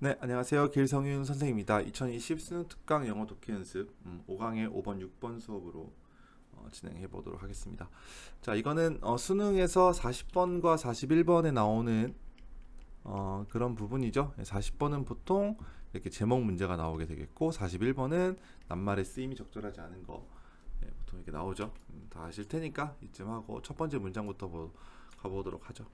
네, 안녕하세요. 길성윤 선생입니다. 2020 수능 특강 영어 독해 연습 음, 5강의 5번, 6번 수업으로 어, 진행해 보도록 하겠습니다. 자, 이거는 어, 수능에서 40번과 41번에 나오는 어, 그런 부분이죠. 40번은 예, 보통 이렇게 제목 문제가 나오게 되겠고 41번은 낱말의 쓰임이 적절하지 않은 거 예, 보통 이렇게 나오죠. 음, 다 아실 테니까 이쯤 하고 첫 번째 문장부터 보, 가보도록 하죠.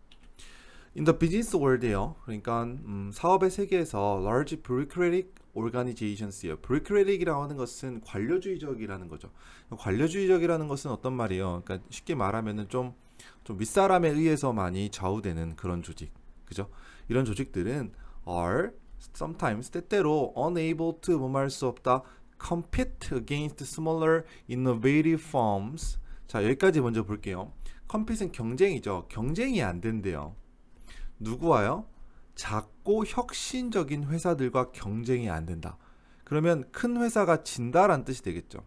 In the business world에요. 그러니까 음, 사업의 세계에서 large bureaucratic organizations예요. bureaucratic이라고 하는 것은 관료주의적이라는 거죠. 관료주의적이라는 것은 어떤 말이에요? 그러니까 쉽게 말하면은 좀, 좀 윗사람에 의해서 많이 좌우되는 그런 조직. 그죠? 이런 조직들은 are sometimes 때때로 unable to 뭐할 수 없다 compete against smaller innovative firms 자 여기까지 먼저 볼게요. compete은 경쟁이죠. 경쟁이 안 된대요. 누구와요? 작고 혁신적인 회사들과 경쟁이 안 된다. 그러면 큰 회사가 진다란 뜻이 되겠죠.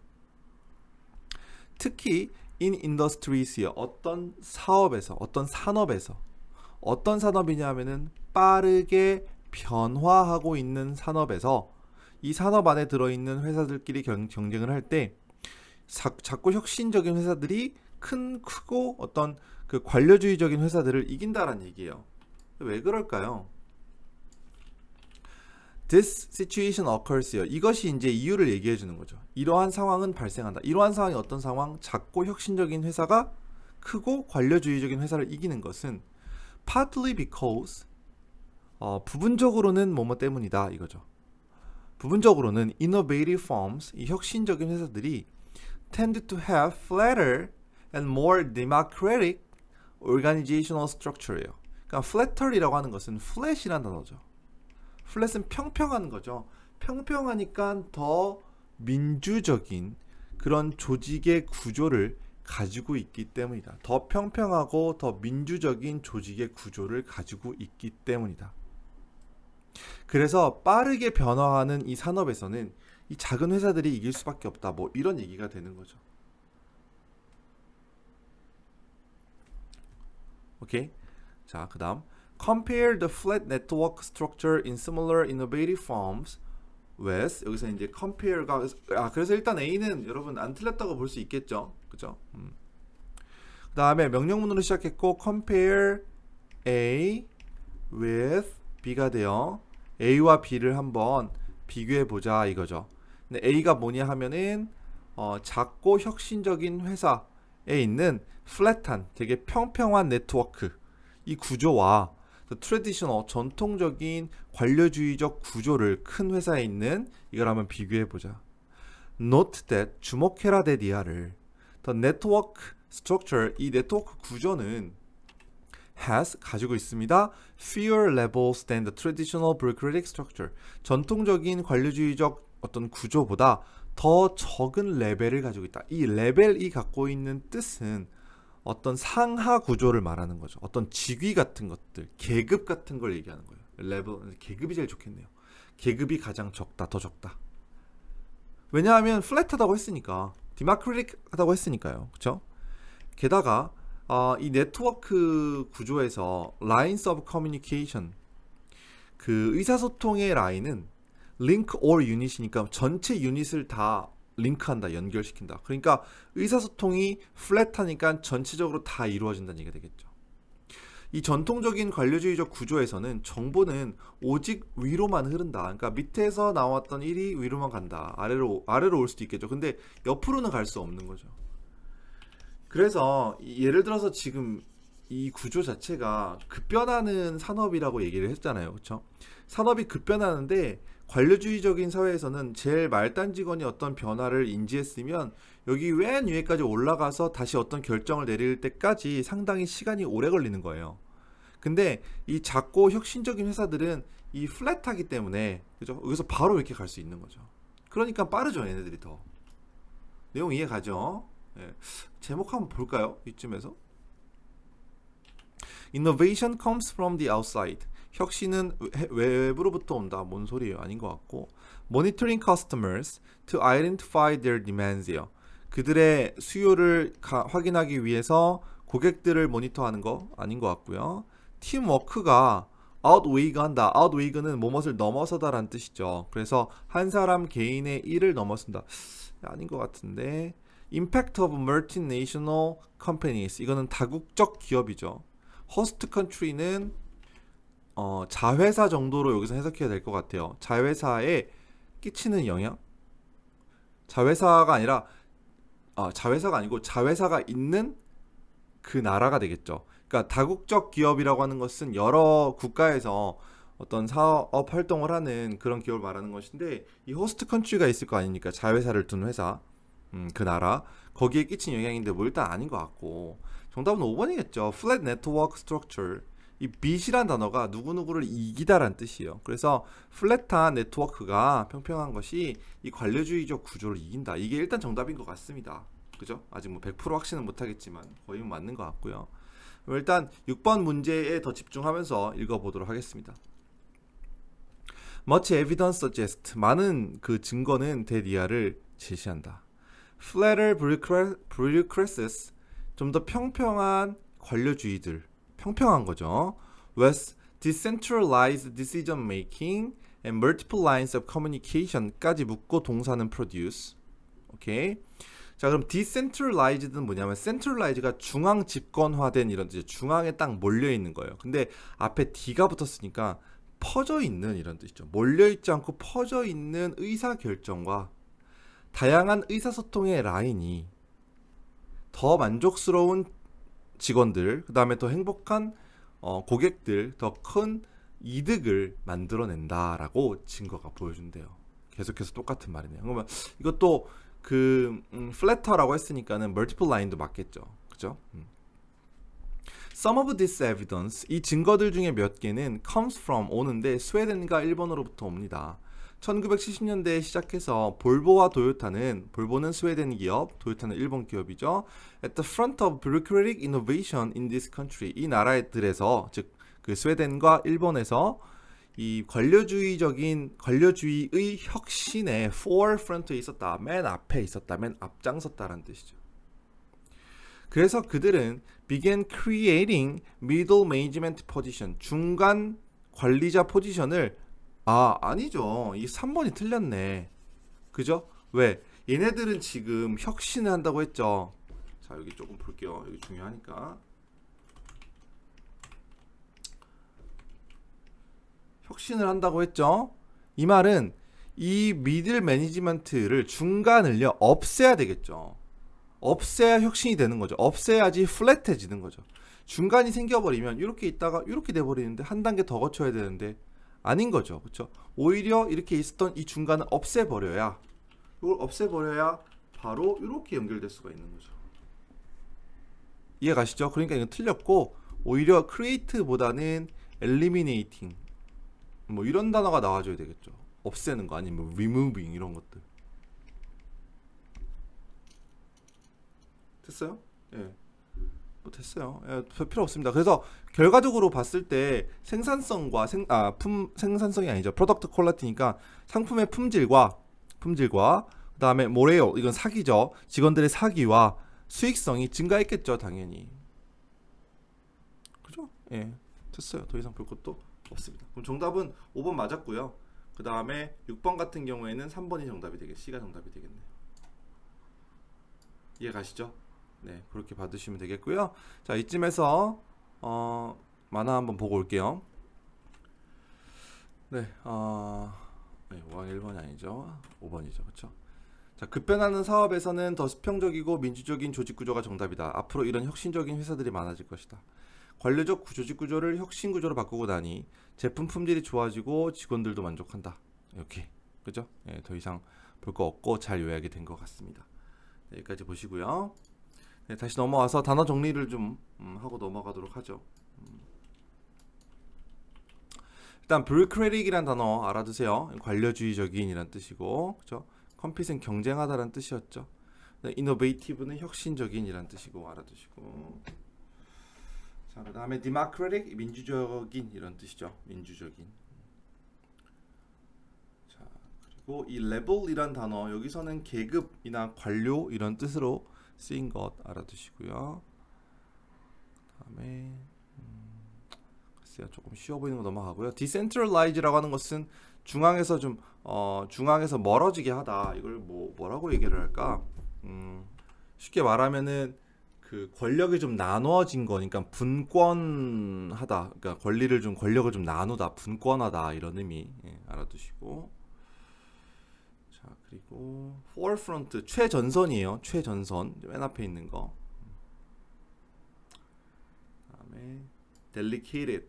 특히 in i n d u s t r i e s 어떤 사업에서, 어떤 산업에서 어떤 산업이냐면은 빠르게 변화하고 있는 산업에서 이 산업 안에 들어있는 회사들끼리 경쟁을 할 때 작고 혁신적인 회사들이 큰 크고 어떤 그 관료주의적인 회사들을 이긴다라는 얘기예요. 왜 그럴까요? This situation occurs here. 이것이 이제 이유를 얘기해 주는 거죠. 이러한 상황은 발생한다. 이러한 상황이 어떤 상황? 작고 혁신적인 회사가 크고 관료주의적인 회사를 이기는 것은 partly because 어, 부분적으로는 뭐뭐 때문이다 이거죠. 부분적으로는 innovative firms 이 혁신적인 회사들이 tend to have flatter and more democratic organizational structure예요. 그러니까 flatter이라고 하는 것은 flat이라는 단어죠. flat은 평평한 거죠. 평평하니까 더 민주적인 그런 조직의 구조를 가지고 있기 때문이다. 더 평평하고 더 민주적인 조직의 구조를 가지고 있기 때문이다. 그래서 빠르게 변화하는 이 산업에서는 이 작은 회사들이 이길 수밖에 없다. 뭐 이런 얘기가 되는 거죠. 오케이. 자, 그 다음 Compare the flat network structure in similar innovative forms with 여기서 이제 compare가 아 그래서 일단 A는 여러분 안 틀렸다고 볼 수 있겠죠 그죠 음. 그 다음에 명령문으로 시작했고 compare A with B가 되어 A와 B를 한번 비교해 보자 이거죠 근데 A가 뭐냐 하면은 어, 작고 혁신적인 회사에 있는 플랫한 되게 평평한 네트워크 이 구조와 트레디셔널 전통적인 관료주의적 구조를 큰 회사에 있는 이걸 한번 비교해 보자. Note that 주목해라 데디아를 the network structure 이 네트워크 구조는 has 가지고 있습니다. fewer levels than the traditional bureaucratic structure 전통적인 관료주의적 어떤 구조보다 더 적은 레벨을 가지고 있다. 이 레벨이 갖고 있는 뜻은 어떤 상하 구조를 말하는 거죠. 어떤 직위 같은 것들, 계급 같은 걸 얘기하는 거예요. 레벨 계급이 제일 좋겠네요. 계급이 가장 적다, 더 적다. 왜냐하면 플랫하다고 했으니까, 디마크리틱하다고 했으니까요, 그렇죠? 게다가 어, 이 네트워크 구조에서 라인서브 커뮤니케이션 그 의사소통의 라인은 링크 올 유닛이니까 전체 유닛을 다 링크한다, 연결시킨다. 그러니까 의사소통이 플랫하니까 전체적으로 다 이루어진다는 얘기가 되겠죠. 이 전통적인 관료주의적 구조에서는 정보는 오직 위로만 흐른다. 그러니까 밑에서 나왔던 일이 위로만 간다. 아래로 아래로 올 수도 있겠죠. 근데 옆으로는 갈 수 없는 거죠. 그래서 예를 들어서 지금 이 구조 자체가 급변하는 산업이라고 얘기를 했잖아요. 그렇죠? 산업이 급변하는데 관료주의적인 사회에서는 제일 말단 직원이 어떤 변화를 인지했으면 여기 맨 위에까지 올라가서 다시 어떤 결정을 내릴 때까지 상당히 시간이 오래 걸리는 거예요. 근데 이 작고 혁신적인 회사들은 이 플랫하기 때문에 그죠? 여기서 바로 이렇게 갈 수 있는 거죠. 그러니까 빠르죠, 얘네들이 더. 내용 이해 가죠? 예. 제목 한번 볼까요? 이쯤에서. Innovation comes from the outside. 혁신은 외부로부터 온다. 뭔 소리예요? 아닌 것 같고. Monitoring customers to identify their demands예요. 그들의 수요를 가, 확인하기 위해서 고객들을 모니터하는 거 아닌 것 같고요. 팀워크가 outweig가 한다. outweig는 무엇을 넘어서다라는 뜻이죠. 그래서 한 사람 개인의 일을 넘어선다. 아닌 것 같은데. Impact of multinational companies 이거는 다국적 기업이죠. Host country는 어, 자회사 정도로 여기서 해석해야 될 것 같아요. 자회사에 끼치는 영향? 자회사가 아니라 아, 자회사가 아니고 자회사가 있는 그 나라가 되겠죠. 그러니까 다국적 기업이라고 하는 것은 여러 국가에서 어떤 사업 활동을 하는 그런 기업을 말하는 것인데 이 호스트 컨츄리가 있을 거 아닙니까? 자회사를 둔 회사. 음, 그 나라 거기에 끼친 영향인데 뭐 일단 아닌 것 같고 정답은 5번이겠죠. Flat Network Structure 이 빛이란 단어가 누구누구를 이기다란 뜻이에요. 그래서 플랫한 네트워크가 평평한 것이 이 관료주의적 구조를 이긴다. 이게 일단 정답인 것 같습니다. 그죠? 아직 뭐 100% 확신은 못하겠지만 거의 맞는 것 같고요. 일단 6번 문제에 더 집중하면서 읽어보도록 하겠습니다. Much evidence suggests 많은 그 증거는 대리아를 제시한다. Flatter bureaucrats 좀 더 평평한 관료주의들 평평한 거죠. was decentralized decision making and multiple lines of communication까지 묻고 동사는 produce. 오케이. 자 그럼 decentralized는 뭐냐면 centralized가 중앙 집권화된 이런 이 중앙에 딱 몰려 있는 거예요. 근데 앞에 d가 붙었으니까 퍼져 있는 이런 뜻이죠. 몰려 있지 않고 퍼져 있는 의사 결정과 다양한 의사소통의 라인이 더 만족스러운 직원들, 그 다음에 더 행복한 어, 고객들, 더 큰 이득을 만들어낸다라고 증거가 보여준대요. 계속해서 똑같은 말이네요. 그러면 이것도 그 음, 플래터라고 했으니까는 멀티플 라인도 맞겠죠. 그죠? 음. Some of this evidence 이 증거들 중에 몇 개는 comes from 오는데 스웨덴과 일본으로부터 옵니다. 1970년대에 시작해서 볼보와 도요타는 볼보는 스웨덴 기업, 도요타는 일본 기업이죠. At the front of bureaucratic innovation in this country 이 나라들에서 즉 그 스웨덴과 일본에서 이 관료주의적인 관료주의의 혁신의 forefront에 있었다. 맨 앞에 있었다. 맨 앞장섰다라는 뜻이죠. 그래서 그들은 began creating middle management position 중간 관리자 포지션을 아 아니죠 이 3번이 틀렸네 그죠? 왜? 얘네들은 지금 혁신을 한다고 했죠 자 여기 조금 볼게요 여기 중요하니까 혁신을 한다고 했죠 이 말은 이 미들 매니지먼트를 중간을요 없애야 되겠죠 없애야 혁신이 되는 거죠 없애야지 플랫해지는 거죠 중간이 생겨버리면 이렇게 있다가 이렇게 돼버리는데 한 단계 더 거쳐야 되는데 아닌 거죠. 그렇죠? 오히려 이렇게 있었던 이 중간을 없애버려야 이걸 없애버려야 바로 이렇게 연결될 수가 있는 거죠. 이해 가시죠? 그러니까 이건 틀렸고 오히려 크리에이트보다는 엘리미네이팅 뭐 이런 단어가 나와줘야 되겠죠. 없애는 거 아니면 리무빙 이런 것들. 됐어요? 예. 뭐 됐어요. 예, 필요 없습니다. 그래서 결과적으로 봤을 때 생산성과 생, 아, 품, 생산성이 아니죠. 프로덕트 퀄리티니까 상품의 품질과 품질과 그다음에 모래요. 이건 사기죠. 직원들의 사기와 수익성이 증가했겠죠, 당연히. 그죠? 예. 됐어요. 더 이상 볼 것도 없습니다. 그럼 정답은 5번 맞았고요. 그다음에 6번 같은 경우에는 3번이 정답이 되겠. C가 정답이 되겠네요. 이해 가시죠? 네, 그렇게 받으시면 되겠고요. 자, 이쯤에서 어, 만화 한번 보고 올게요. 네, 어, 네, 5항 1번이 아니죠. 5번이죠. 그렇죠? 자, 급변하는 사업에서는 더 수평적이고 민주적인 조직 구조가 정답이다. 앞으로 이런 혁신적인 회사들이 많아질 것이다. 관료적 조직 구조를 혁신 구조로 바꾸고 나니 제품 품질이 좋아지고 직원들도 만족한다. 이렇게. 그죠? 예, 더 이상 볼 거 없고 잘 요약이 된 것 같습니다. 네, 여기까지 보시고요. 네, 다시 넘어와서 단어 정리를 좀 음, 하고 넘어가도록 하죠. 일단 bureaucratic이란 단어 알아두세요. 관료주의적인이란 뜻이고, 그렇죠? 컴핏은 경쟁하다란 뜻이었죠. 이노베이티브는 네, 혁신적인이란 뜻이고 알아두시고. 자, 그다음에 democratic 민주적인 이런 뜻이죠. 민주적인. 자, 그리고 이 level이란 단어 여기서는 계급이나 관료 이런 뜻으로 쓰인 것 알아두시고요. 다음에 음, 글쎄요 조금 쉬워 보이는 거 넘어가고요. decentralize라고 하는 것은 중앙에서 좀 어, 중앙에서 멀어지게 하다. 이걸 뭐 뭐라고 얘기를 할까? 음, 쉽게 말하면은 그 권력이 좀 나누어진 거니까 그러니까 분권하다. 그러니까 권리를 좀 권력을 좀 나누다, 분권하다 이런 의미 예, 알아두시고. 그리고 forefront 최전선이에요. 최전선 맨 앞에 있는 거. 다음에 delicate.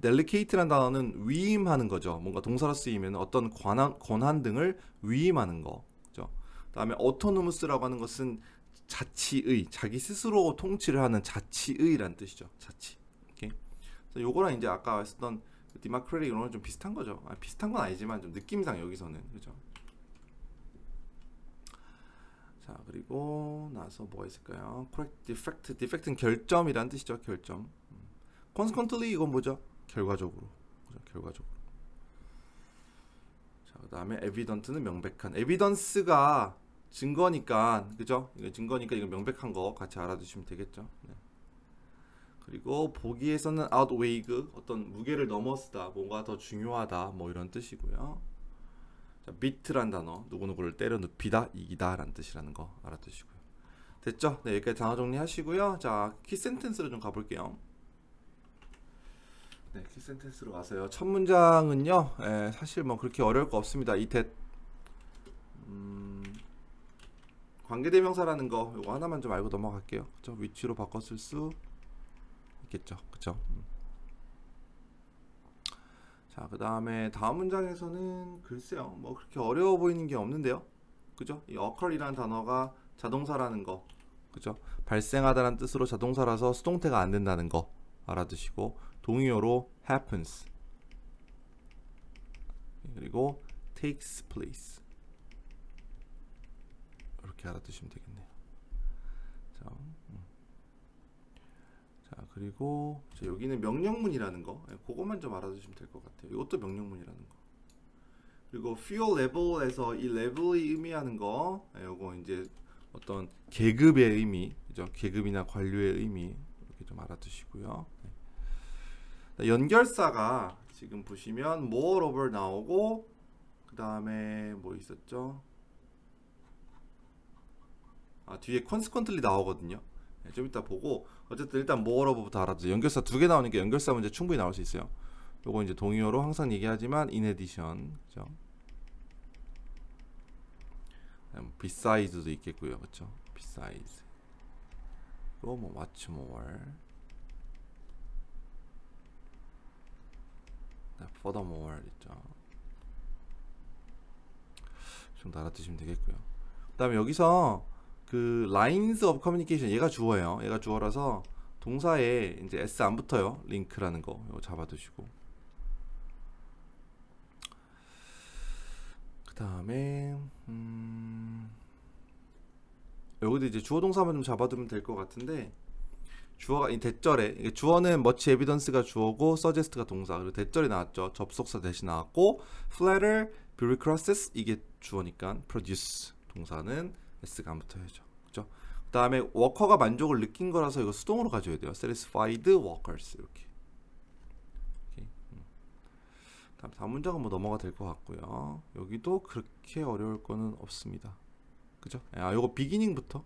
delicate란 단어는 위임하는 거죠. 뭔가 동사로 쓰이면 어떤 권한, 권한 등을 위임하는 거. 그죠? 다음에 autonomous라고 하는 것은 자치의, 자기 스스로 통치를 하는 자치의란 뜻이죠. 자치. 오케이. 요거랑 이제 아까 했었던 그 디마크레리 이런 건좀 비슷한 거죠. 아, 비슷한 건 아니지만 좀 느낌상 여기서는 그죠. 자 그리고 나서 뭐가 있을까요? correct defect defect은 결점이란 뜻이죠 결점 음. consequently 이건 뭐죠? 결과적으로 그죠? 결과적으로 자그 다음에 evident는 명백한 evidence가 증거니까 그죠? 이거 증거니까 이거 명백한 거 같이 알아두시면 되겠죠 네. 그리고 보기에서는 outweigh 어떤 무게를 넘어서다 뭔가 더 중요하다 뭐 이런 뜻이고요 자, 비트란 단어 누구누구를 때려 눕히다 이기다 라는 뜻이라는 거 알아두시고요 됐죠? 네 여기까지 단어 정리하시고요 자 키센텐스로 좀 가볼게요 네 키센텐스로 가세요 첫 문장은요 에, 예, 사실 뭐 그렇게 어려울 거 없습니다 이대 음, 관계대명사라는 거 이거 하나만 좀 알고 넘어갈게요 그쵸? 위치로 바꿨을 수 있겠죠 그쵸? 음. 자, 그 다음에 다음 문장에서는 글쎄요. 뭐 그렇게 어려워 보이는 게 없는데요. 그죠? 이 occur이라는 단어가 자동사라는 거. 그죠? 발생하다라는 뜻으로 자동사라서 수동태가 안 된다는 거 알아두시고 동의어로 happens 그리고 takes place 이렇게 알아두시면 되겠네요. 자, 그리고 여기는 명령문이라는 거 예, 그것만 좀 알아두시면 될 것 같아요 이것도 명령문이라는 거 그리고 fuel level에서 이 level이 의미하는 거 예, 요거 이제 어떤 계급의 의미 그죠 계급이나 관료의 의미 이렇게 좀 알아두시고요 네. 연결사가 지금 보시면 moreover 나오고 그 다음에 뭐 있었죠 아 뒤에 consequently 나오거든요 예, 좀 이따 보고 어쨌든 일단 모어러부터 알아두죠. 연결사 두 개 나오니까 연결사 문제 충분히 나올 수 있어요. 요거 이제 동의어로 항상 얘기하지만 in addition 그죠? 비사이즈도 있겠고요. 그쵸 비사이즈. 그또뭐 much more. 네, furthermore 있죠. 좀 알아두시면 되겠고요. 그다음에 여기서 그 lines of communication 얘가 주어예요. 얘가 주어라서 동사에 이제 s 안 붙어요. 링크라는 거 이거 잡아두시고 그 다음에 음 여기도 이제 주어 동사만 좀 잡아두면 될 것 같은데 주어가 이 대절에 주어는 much evidence가 주어고 suggest가 동사 그리고 대절이 나왔죠 접속사 대신 나왔고 flatter bureaucracies 이게 주어니까 produce 동사는 s가 안 붙어야죠 다음에 워커가 만족을 느낀 거라서 이거 수동으로 가져야 돼요. satisfied workers 이렇게. 음. 다음 다음 문장은 뭐 넘어가 될 것 같고요. 여기도 그렇게 어려울 거는 없습니다. 그죠? 예, 아, 이거 비기닝부터.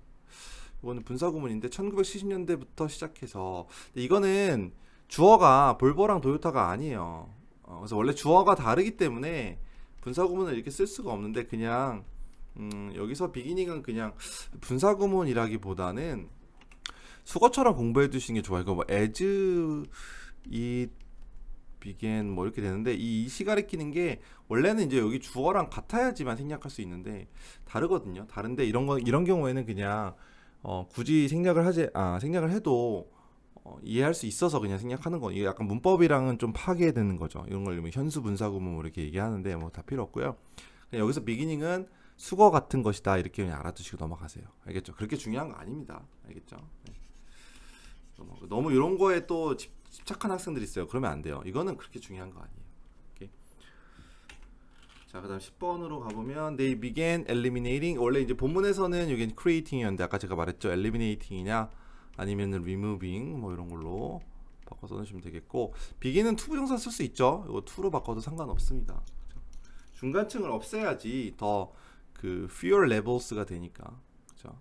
이거는 분사구문인데 1970년대부터 시작해서 이거는 주어가 볼보랑 도요타가 아니에요. 어, 그래서 원래 주어가 다르기 때문에 분사구문을 이렇게 쓸 수가 없는데 그냥 음, 여기서 비기닝은 그냥 분사 구문이라기보다는 수거처럼 공부해 두시는 게 좋아요. 그뭐 그러니까 as 이 begin 뭐 이렇게 되는데 이 이시 가리키는 게 원래는 이제 여기 주어랑 같아야지만 생략할 수 있는데 다르거든요. 다른데 이런 거 이런 경우에는 그냥 어, 굳이 생략을 하지 아 생략을 해도 어, 이해할 수 있어서 그냥 생략하는 거. 이게 약간 문법이랑은 좀 파괴되는 거죠. 이런 걸 뭐 현수 분사 구문 뭐 이렇게 얘기하는데 뭐 다 필요 없고요. 여기서 b e g 은 수거 같은 것이다 이렇게 그냥 알아두시고 넘어가세요. 알겠죠? 그렇게 중요한 거 아닙니다. 알겠죠? 네. 뭐, 너무 이런 거에 또 집착한 학생들이 있어요. 그러면 안 돼요. 이거는 그렇게 중요한 거 아니에요. 자, 그다음 10번으로 가보면 they began eliminating 원래 이제 본문에서는 이게 creating이었는데 아까 제가 말했죠. eliminating이냐 아니면 removing 뭐 이런 걸로 바꿔서 넣으시면 되겠고 begin은 t 부정사 쓸 수 있죠. 이거 투로 바꿔도 상관없습니다. 그렇죠? 중간층을 없애야지 더그 fewer levels가 되니까 그죠?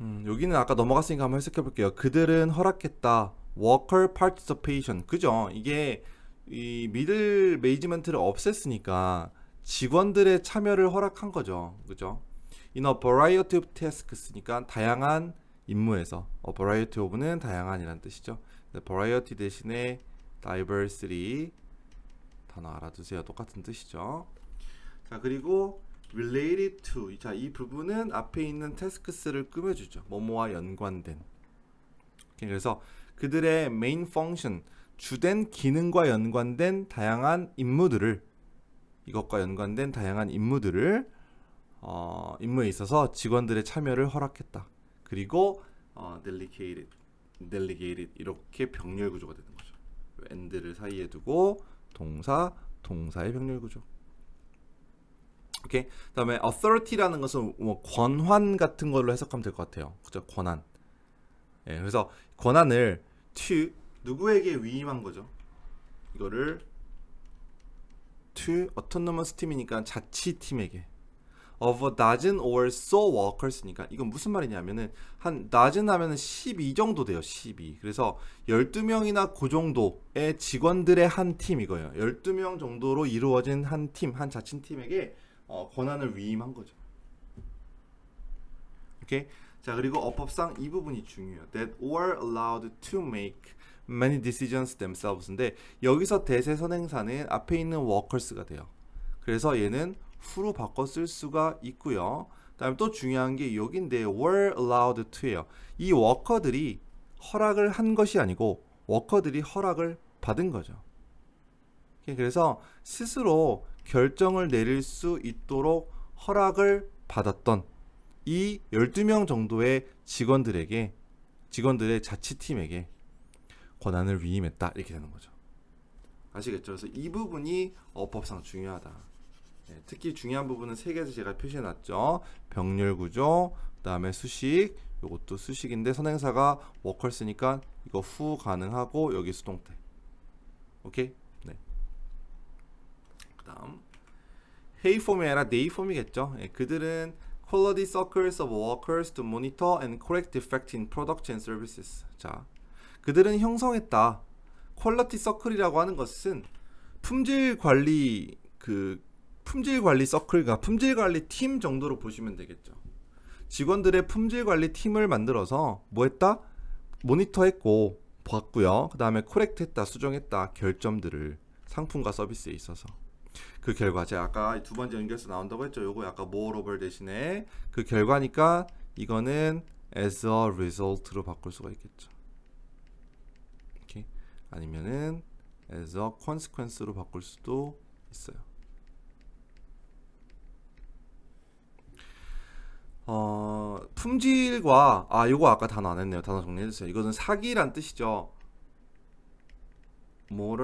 음, 여기는 아까 넘어갔으니까 한번 해석해 볼게요. 그들은 허락했다. worker participation. 그죠? 이게 이 미들 매니지먼트를 없앴으니까 직원들의 참여를 허락한 거죠. 그죠? in a variety of tasks니까 다양한 임무에서 a variety of는 다양한이란 뜻이죠. variety 대신에 diversity 단어 알아두세요. 똑같은 뜻이죠. 자 그리고 related to 자이 부분은 앞에 있는 task를 꾸며주죠 뭐뭐와 연관된 그래서 그들의 main function 주된 기능과 연관된 다양한 임무들을 이것과 연관된 다양한 임무들을 어, 임무에 있어서 직원들의 참여를 허락했다 그리고 어, delegated delegated 이렇게 병렬 구조가 되는 거죠 end를 사이에 두고 동사 동사의 병렬 구조 오케이. 그다음에 authority라는 것은 뭐 권한 같은 걸로 해석하면 될 것 같아요. 그죠? 권한. 예, 그래서 권한을 to 누구에게 위임한 거죠? 이거를 to autonomous 팀이니까 자치 팀에게. of a dozen or so workers니까 이건 무슨 말이냐면은 한 dozen 하면은 12 정도 돼요. 12. 그래서 12명이나 그 정도의 직원들의 한 팀 이거예요. 12명 정도로 이루어진 한 팀, 한 자친 팀에게 어, 권한을 위임한 거죠. 오케이. 자 그리고 어법상 이 부분이 중요해요. That or allowed to make many decisions themselves인데 여기서 대세 선행사는 앞에 있는 workers가 돼요. 그래서 얘는 후로 바꿔 쓸 수가 있고요. 다음또 중요한 게 여기인데 were allowed to예요. 이 워커들이 허락을 한 것이 아니고 워커들이 허락을 받은 거죠. 예, 그래서 스스로 결정을 내릴 수 있도록 허락을 받았던 이 12명 정도의 직원들에게 직원들의 자치팀에게 권한을 위임했다 이렇게 되는 거죠. 아시겠죠? 그래서 이 부분이 어법상 중요하다. 네, 특히 중요한 부분은 세개에 제가 표시해 놨죠. 병렬 구조, 그다음에 수식, 이것도 수식인데 선행사가 워컬스니까 이거 후 가능하고 여기 수동태. 오케이? 그 다음 헤이폼이 아니라 네이폼이겠죠 예, 그들은 quality circles of workers to monitor and correct defect in products and services 자 그들은 형성했다 퀄러티 서클이라고 하는 것은 품질 관리 그 품질 관리 서클과 그러니까 품질 관리 팀 정도로 보시면 되겠죠. 직원들의 품질 관리 팀을 만들어서 뭐 했다? 모니터했고 봤고요. 그다음에 코렉트했다, 수정했다 결점들을 상품과 서비스에 있어서 그 결과 제가 아까 두 번째 연결서 나온다고 했죠. 요거 아까 m o r e 대신에 그 결과니까 이거는 as a result로 바꿀 수가 있겠죠. 이렇게 아니면은 as a consequence로 바꿀 수도 있어요. 어, 품질과 아 요거 아까 단어 안 했네요. 단어 정리해 주세요. 이것은 사기란 뜻이죠. m o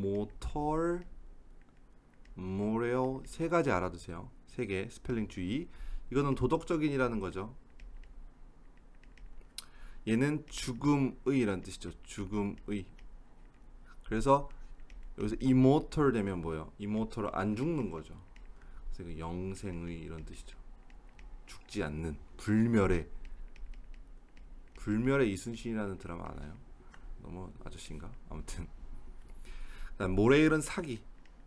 모털 모레오 세 가지 알아두세요. 세개 스펠링 주의. 이거는 도덕적인이라는 거죠. 얘는 죽음의 이란 뜻이죠. 죽음의. 그래서 여기서 이모털 되면 뭐예요? 이모털은 안 죽는 거죠. 그래서 영생의 이런 뜻이죠. 죽지 않는 불멸의 불멸의 이순신이라는 드라마 아나요? 너무 아저씨인가? 아무튼 모레일은 사기.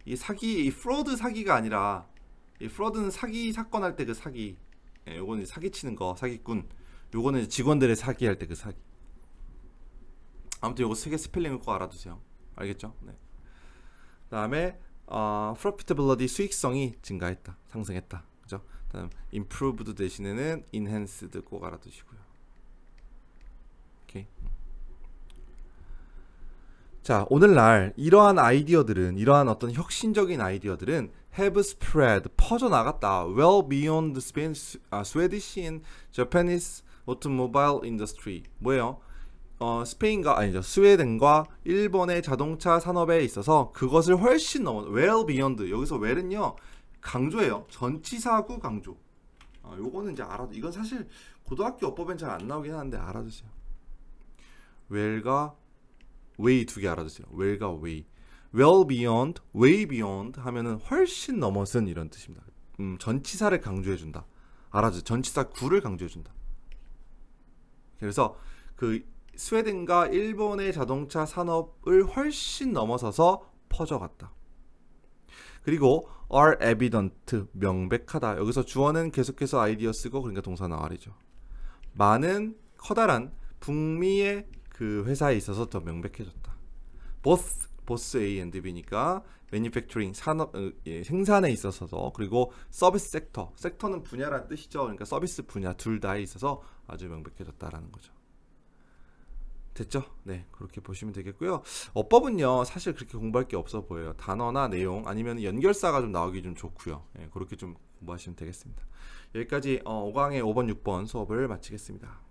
이 사기, 이 프로드 사기가 아니라 이 프로드는 사기 사건 할 때 그 사기. 예, 요거는 사기 치는 거, 사기꾼. 요거는 직원들의 사기 할 때 그 사기. 아무튼 요거 세개 스펠링을 꼭 알아두세요. 알겠죠? 네. 그다음에 어, profitability 수익성이 증가했다, 상승했다. 그죠? 다음 improved 대신에는 enhanced 꼭 알아두시고요. 오케이. 자, 오늘날 이러한 아이디어들은 이러한 어떤 혁신적인 아이디어들은 have spread 퍼져 나갔다. well beyond the Spanish, 아, Swedish and Japanese automobile industry. 뭐예요? 어, 스페인과 아니죠. 스웨덴과 일본의 자동차 산업에 있어서 그것을 훨씬 넘어 well beyond 여기서 well은요. 강조예요. 전치사구 강조. 어, 요거는 이제 알아 이건 사실 고등학교 어법엔 잘 안 나오긴 하는데 알아두세요. well과 way 두 개 알아두세요. well과 way. well beyond, way beyond 하면은 훨씬 넘어선 이런 뜻입니다. 음, 전치사를 강조해 준다. 알아두세요. 전치사 구를 강조해 준다. 그래서 그 스웨덴과 일본의 자동차 산업을 훨씬 넘어서서 퍼져갔다. 그리고 are evident 명백하다. 여기서 주어는 계속해서 아이디어 쓰고 그러니까 동사 나활이죠. 많은 커다란 북미의 그 회사에 있어서 더 명백해졌다. both 보스 A&B니까 매니팩처링 산업 어, 예, 생산에 있어서도 그리고 서비스 섹터 섹터는 분야란 뜻이죠. 그러니까 서비스 분야 둘 다에 있어서 아주 명백해졌다라는 거죠. 됐죠? 네 그렇게 보시면 되겠고요. 어법은요 사실 그렇게 공부할 게 없어 보여요. 단어나 내용 아니면 연결사가 좀 나오기 좀 좋고요. 예, 그렇게 좀 공부하시면 되겠습니다. 여기까지 어, 5강의 5번 6번 수업을 마치겠습니다.